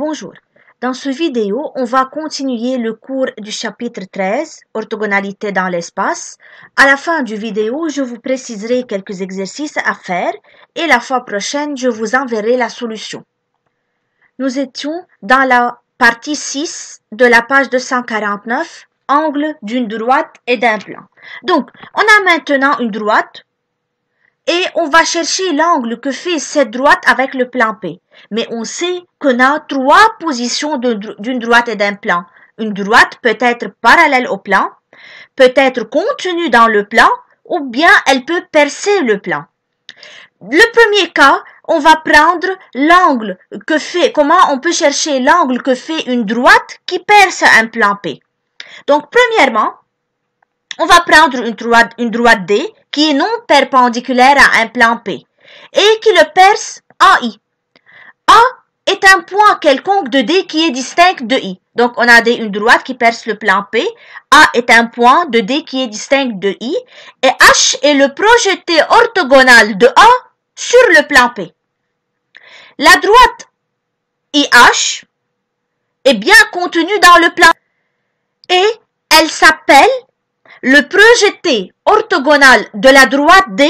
Bonjour, dans ce vidéo, on va continuer le cours du chapitre 13, orthogonalité dans l'espace. À la fin du vidéo, je vous préciserai quelques exercices à faire et la fois prochaine, je vous enverrai la solution. Nous étions dans la partie 6 de la page 249, angle d'une droite et d'un plan. Donc, on a maintenant une droite et on va chercher l'angle que fait cette droite avec le plan P. Mais on sait qu'on a trois positions d'une droite et d'un plan. Une droite peut être parallèle au plan, peut être contenue dans le plan, ou bien elle peut percer le plan. Le premier cas, on va prendre l'angle que fait, comment on peut chercher l'angle que fait une droite qui perce un plan P. Donc, premièrement, on va prendre une droite, une droite D qui est non perpendiculaire à un plan P et qui le perce en I. A est un point quelconque de D qui est distinct de I. Donc, on a une droite qui perce le plan P. A est un point de D qui est distinct de I. Et H est le projeté orthogonal de A sur le plan P. La droite IH est bien contenue dans le plan et elle s'appelle le projeté orthogonal de la droite D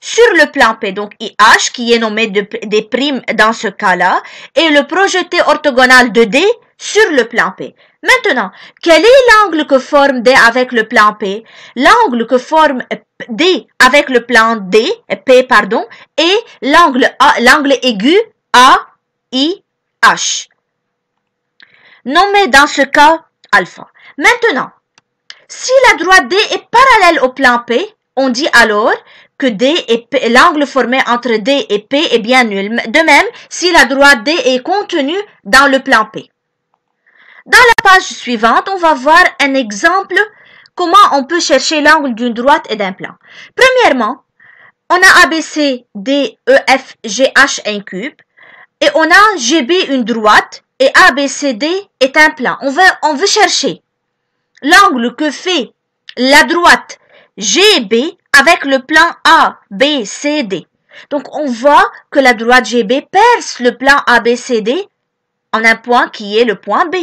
sur le plan P, donc IH, qui est nommé des primes dans ce cas-là, et le projeté orthogonal de D sur le plan P. Maintenant, quel est l'angle que forme D avec le plan P L'angle que forme D avec le plan D, P, pardon, et l'angle l'angle aigu A, I, H, nommé dans ce cas alpha. Maintenant, si la droite D est parallèle au plan P, on dit alors que D et l'angle formé entre D et P est bien nul. De même, si la droite D est contenue dans le plan P. Dans la page suivante, on va voir un exemple comment on peut chercher l'angle d'une droite et d'un plan. Premièrement, on a abcdefgh D, E, un cube. Et on a GB, une droite. Et ABCD est un plan. On veut, on veut chercher l'angle que fait la droite GB avec le plan ABCD. B, Donc on voit que la droite GB perce le plan ABCD en un point qui est le point B.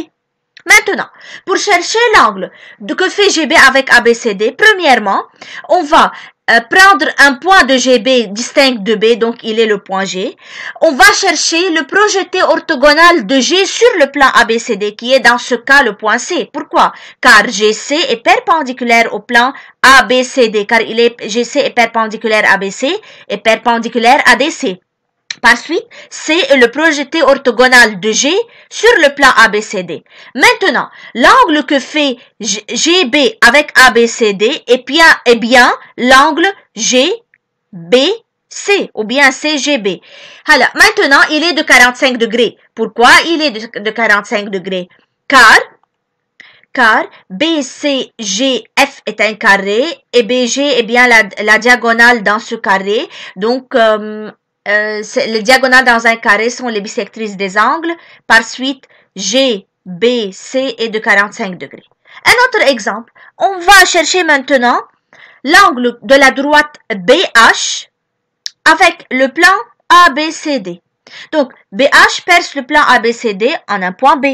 Maintenant, pour chercher l'angle que fait GB avec ABCD, premièrement, on va euh, prendre un point de GB distinct de B, donc il est le point G, on va chercher le projeté orthogonal de G sur le plan ABCD qui est dans ce cas le point C. Pourquoi Car GC est perpendiculaire au plan ABCD, car il est GC est perpendiculaire à BC et perpendiculaire à DC. Par suite, c'est le projeté orthogonal de G sur le plan ABCD. Maintenant, l'angle que fait GB avec ABCD est bien, bien l'angle GBC ou bien CGB. Alors, maintenant, il est de 45 degrés. Pourquoi il est de, 45 degrés Car, car BCGF est un carré et BG est bien la, diagonale dans ce carré. Donc, euh, euh, les diagonales dans un carré sont les bisectrices des angles. Par suite, G, B, C est de 45 degrés. Un autre exemple, on va chercher maintenant l'angle de la droite BH avec le plan ABCD. Donc, BH perce le plan ABCD en un point B.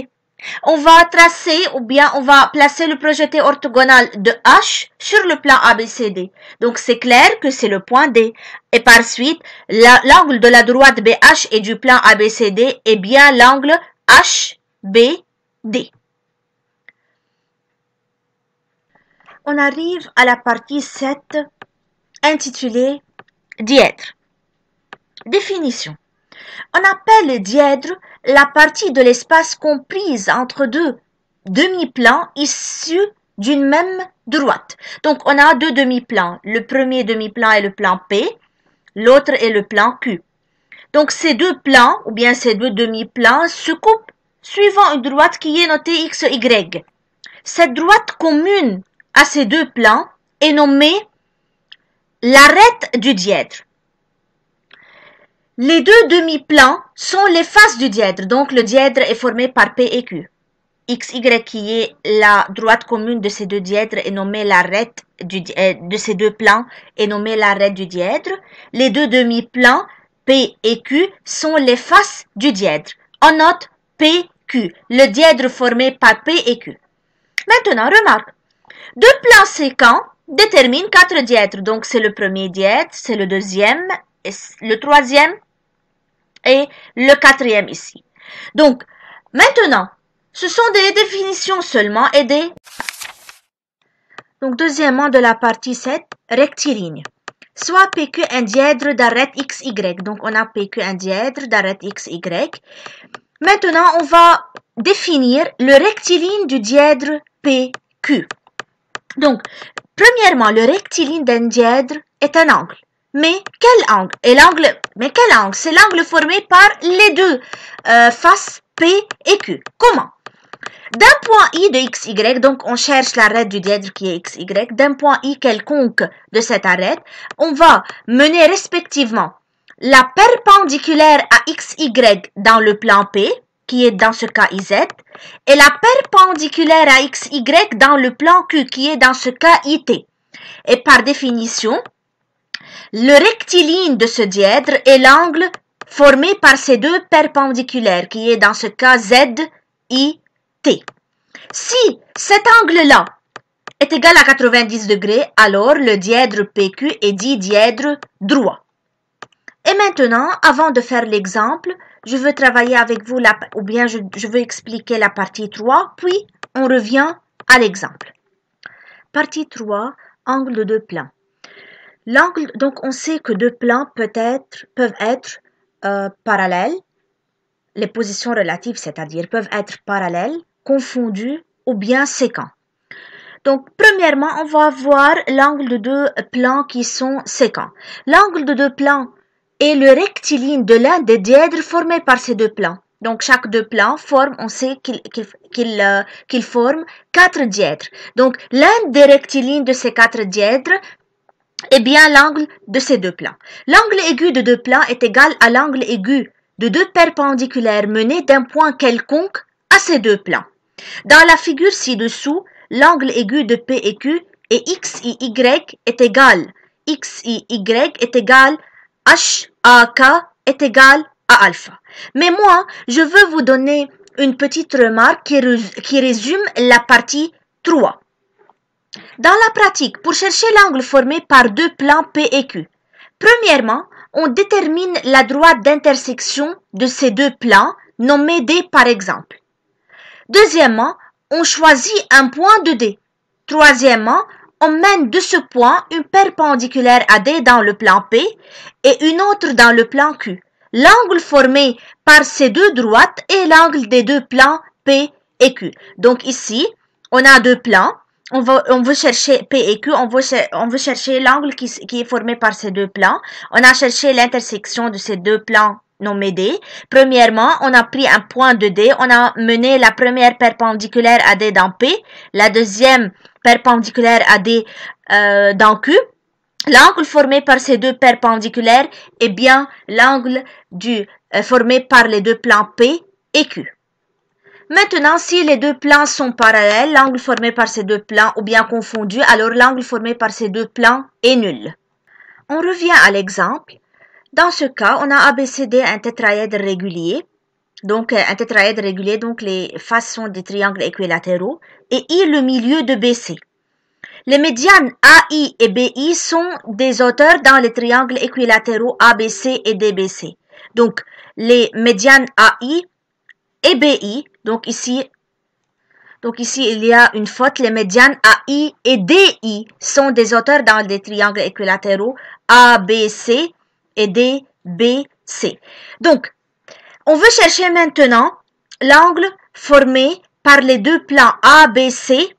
On va tracer ou bien on va placer le projeté orthogonal de H sur le plan ABCD. Donc c'est clair que c'est le point D. Et par suite, l'angle de la droite BH et du plan ABCD est bien l'angle HBD. On arrive à la partie 7 intitulée Diètre. Définition. On appelle le dièdre la partie de l'espace comprise entre deux demi-plans issus d'une même droite. Donc on a deux demi-plans. Le premier demi-plan est le plan P, l'autre est le plan Q. Donc ces deux plans, ou bien ces deux demi-plans, se coupent suivant une droite qui est notée x, y. Cette droite commune à ces deux plans est nommée l'arête du dièdre. Les deux demi-plans sont les faces du dièdre, donc le dièdre est formé par P et Q. XY qui est la droite commune de ces deux dièdres est nommée l'arête euh, de ces deux plans est nommée l'arête du dièdre. Les deux demi-plans P et Q sont les faces du dièdre. On note P, Q, le dièdre formé par P et Q. Maintenant, remarque. Deux plans séquents déterminent quatre dièdres. Donc, c'est le premier dièdre, c'est le deuxième le troisième et le quatrième ici. Donc, maintenant, ce sont des définitions seulement et des... Donc, deuxièmement de la partie 7, rectiligne. Soit PQ un dièdre d'arête XY. Donc, on a PQ un dièdre d'arête XY. Maintenant, on va définir le rectiligne du dièdre PQ. Donc, premièrement, le rectiligne d'un dièdre est un angle. Mais quel angle Et l'angle, mais quel angle C'est l'angle formé par les deux euh, faces P et Q. Comment d'un point i de xy, donc on cherche l'arête du dièdre qui est xy, d'un point i quelconque de cette arête, on va mener respectivement la perpendiculaire à xy dans le plan P, qui est dans ce cas iz, et la perpendiculaire à xy dans le plan Q, qui est dans ce cas it. Et par définition, le rectiligne de ce dièdre est l'angle formé par ces deux perpendiculaires qui est dans ce cas Z, I, T. Si cet angle-là est égal à 90 degrés, alors le dièdre PQ est dit dièdre droit. Et maintenant, avant de faire l'exemple, je veux travailler avec vous, la, ou bien je, je veux expliquer la partie 3, puis on revient à l'exemple. Partie 3, angle de plan. L'angle, donc on sait que deux plans peut être, peuvent être euh, parallèles, les positions relatives, c'est-à-dire peuvent être parallèles, confondues ou bien séquents. Donc, premièrement, on va voir l'angle de deux plans qui sont séquents. L'angle de deux plans est le rectiligne de l'un des dièdres formés par ces deux plans. Donc, chaque deux plans forme, on sait qu'il euh, forment quatre dièdres. Donc, l'un des rectilignes de ces quatre dièdres et bien l'angle de ces deux plans. L'angle aigu de deux plans est égal à l'angle aigu de deux perpendiculaires menés d'un point quelconque à ces deux plans. Dans la figure ci-dessous, l'angle aigu de P et Q et Y est égal. XIY est égal K est égal à alpha. Mais moi, je veux vous donner une petite remarque qui, qui résume la partie 3. Dans la pratique, pour chercher l'angle formé par deux plans P et Q, premièrement, on détermine la droite d'intersection de ces deux plans, nommé D par exemple. Deuxièmement, on choisit un point de D. Troisièmement, on mène de ce point une perpendiculaire à D dans le plan P et une autre dans le plan Q. L'angle formé par ces deux droites est l'angle des deux plans P et Q. Donc ici, on a deux plans on veut chercher P et Q, on veut, on veut chercher l'angle qui, est formé par ces deux plans. On a cherché l'intersection de ces deux plans nommés D. Premièrement, on a pris un point de D, on a mené la première perpendiculaire à D dans P, la deuxième perpendiculaire à D euh, dans Q. L'angle formé par ces deux perpendiculaires est bien l'angle du euh, formé par les deux plans P et Q. Maintenant, si les deux plans sont parallèles, l'angle formé par ces deux plans ou bien confondu, alors l'angle formé par ces deux plans est nul. On revient à l'exemple. Dans ce cas, on a ABCD un tétraèdre régulier. Donc, euh, un tétraèdre régulier, donc les faces sont des triangles équilatéraux. Et I, le milieu de BC. Les médianes AI et BI sont des hauteurs dans les triangles équilatéraux ABC et DBC. Donc, les médianes AI EBI. Donc ici, donc ici, il y a une faute. Les médianes AI et DI sont des hauteurs dans les triangles équilatéraux ABC et DBC. Donc, on veut chercher maintenant l'angle formé par les deux plans ABC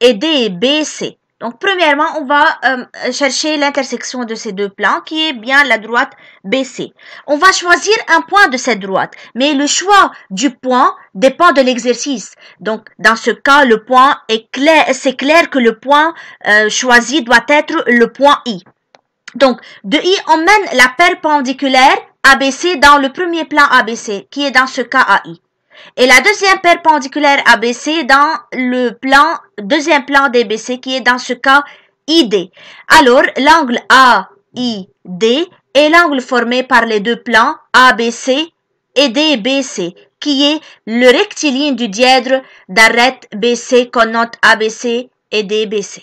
et DBC. Donc premièrement, on va euh, chercher l'intersection de ces deux plans qui est bien la droite BC. On va choisir un point de cette droite, mais le choix du point dépend de l'exercice. Donc dans ce cas, le point est clair, c'est clair que le point euh, choisi doit être le point I. Donc de I, on mène la perpendiculaire ABC dans le premier plan ABC qui est dans ce cas AI et la deuxième perpendiculaire ABC dans le plan, deuxième plan DBC qui est dans ce cas ID. Alors, l'angle AID est l'angle formé par les deux plans ABC et DBC qui est le rectiligne du dièdre d'arête BC qu'on note ABC et DBC.